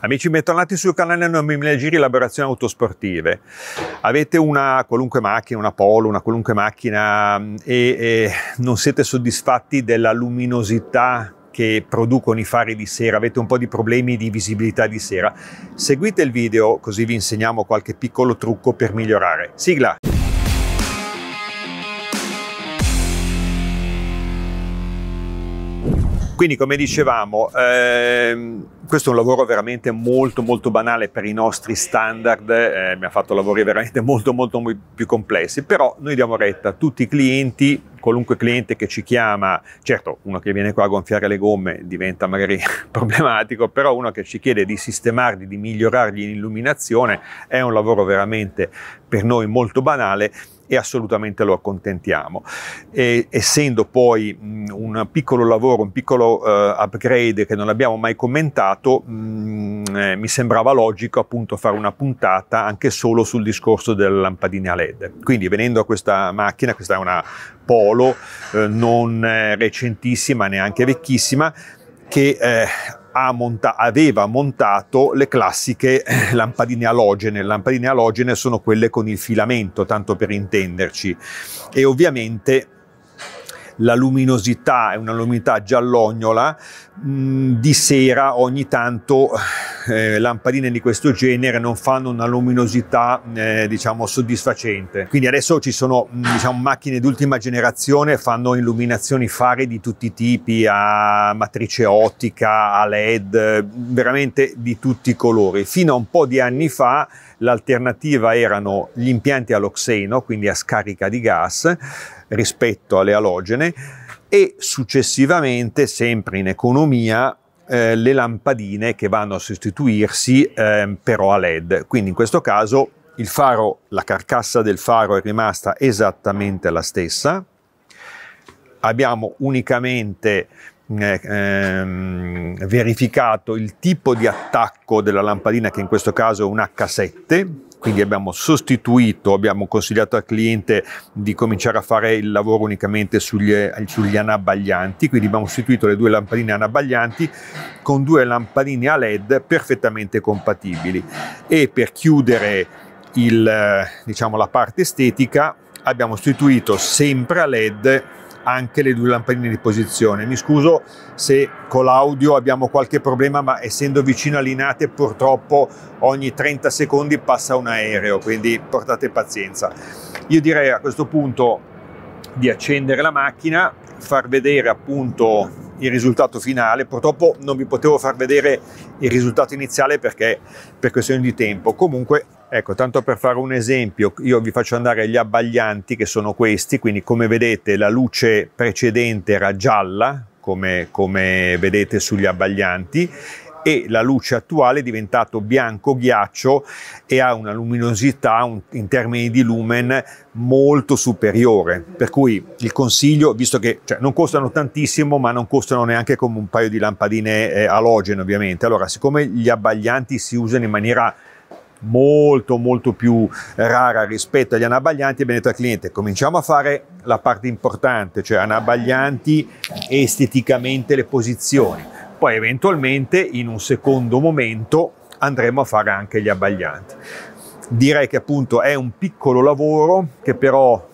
Amici, bentornati sul canale Normimile Giri Elaborazioni Autosportive. Avete una qualunque macchina, una Polo, una qualunque macchina e, e non siete soddisfatti della luminosità che producono i fari di sera, avete un po' di problemi di visibilità di sera. Seguite il video così vi insegniamo qualche piccolo trucco per migliorare. Sigla! Quindi come dicevamo, ehm, questo è un lavoro veramente molto molto banale per i nostri standard, eh, mi ha fatto lavori veramente molto molto più complessi, però noi diamo retta a tutti i clienti qualunque cliente che ci chiama, certo uno che viene qua a gonfiare le gomme diventa magari problematico, però uno che ci chiede di sistemarli, di migliorargli l'illuminazione è un lavoro veramente per noi molto banale e assolutamente lo accontentiamo. E, essendo poi mh, un piccolo lavoro, un piccolo uh, upgrade che non abbiamo mai commentato, mh, mh, eh, mi sembrava logico appunto fare una puntata anche solo sul discorso delle lampadine a LED. Quindi venendo a questa macchina, questa è una Polo eh, non eh, recentissima, neanche vecchissima, che eh, monta aveva montato le classiche eh, lampadine alogene. Le lampadine alogene sono quelle con il filamento, tanto per intenderci. E ovviamente la luminosità è una luminosità giallognola mh, di sera ogni tanto eh, lampadine di questo genere non fanno una luminosità eh, diciamo soddisfacente. Quindi adesso ci sono mm, diciamo, macchine d'ultima generazione, fanno illuminazioni fari di tutti i tipi, a matrice ottica, a LED, veramente di tutti i colori. Fino a un po' di anni fa l'alternativa erano gli impianti all'oxeno, quindi a scarica di gas rispetto alle alogene e successivamente sempre in economia eh, le lampadine che vanno a sostituirsi eh, però a LED. Quindi in questo caso il faro, la carcassa del faro è rimasta esattamente la stessa. Abbiamo unicamente mm, eh, ehm, verificato il tipo di attacco della lampadina che in questo caso è un H7 quindi abbiamo sostituito, abbiamo consigliato al cliente di cominciare a fare il lavoro unicamente sugli, sugli anabbaglianti, quindi abbiamo sostituito le due lampadine anabbaglianti con due lampadine a LED perfettamente compatibili. E per chiudere il, diciamo, la parte estetica abbiamo sostituito sempre a LED anche le due lampadine di posizione. Mi scuso se con l'audio abbiamo qualche problema, ma essendo vicino all'inate purtroppo ogni 30 secondi passa un aereo, quindi portate pazienza. Io direi a questo punto di accendere la macchina, far vedere appunto il risultato finale. Purtroppo non vi potevo far vedere il risultato iniziale perché per questioni di tempo. Comunque Ecco, tanto per fare un esempio, io vi faccio andare gli abbaglianti che sono questi, quindi come vedete la luce precedente era gialla, come, come vedete sugli abbaglianti, e la luce attuale è diventato bianco ghiaccio e ha una luminosità un, in termini di lumen molto superiore. Per cui il consiglio, visto che cioè, non costano tantissimo, ma non costano neanche come un paio di lampadine eh, alogene, ovviamente. Allora, siccome gli abbaglianti si usano in maniera molto molto più rara rispetto agli anabaglianti, bene tra cliente cominciamo a fare la parte importante, cioè anabaglianti esteticamente le posizioni. Poi eventualmente in un secondo momento andremo a fare anche gli abbaglianti. Direi che appunto è un piccolo lavoro che però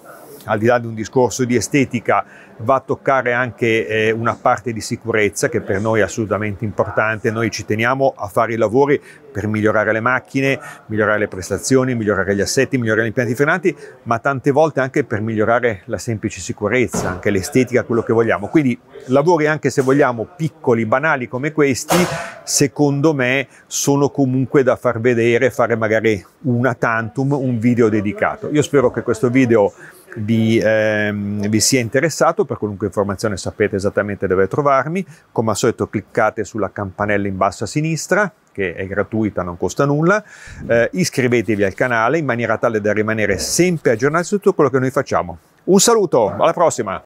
al di là di un discorso di estetica, va a toccare anche eh, una parte di sicurezza che per noi è assolutamente importante. Noi ci teniamo a fare i lavori per migliorare le macchine, migliorare le prestazioni, migliorare gli assetti, migliorare gli impianti frenanti, ma tante volte anche per migliorare la semplice sicurezza, anche l'estetica, quello che vogliamo. Quindi lavori anche se vogliamo piccoli, banali come questi, secondo me sono comunque da far vedere, fare magari una tantum, un video dedicato. Io spero che questo video vi, ehm, vi, sia interessato, per qualunque informazione sapete esattamente dove trovarmi. Come al solito cliccate sulla campanella in basso a sinistra, che è gratuita, non costa nulla. Eh, iscrivetevi al canale in maniera tale da rimanere sempre aggiornati su tutto quello che noi facciamo. Un saluto, alla prossima!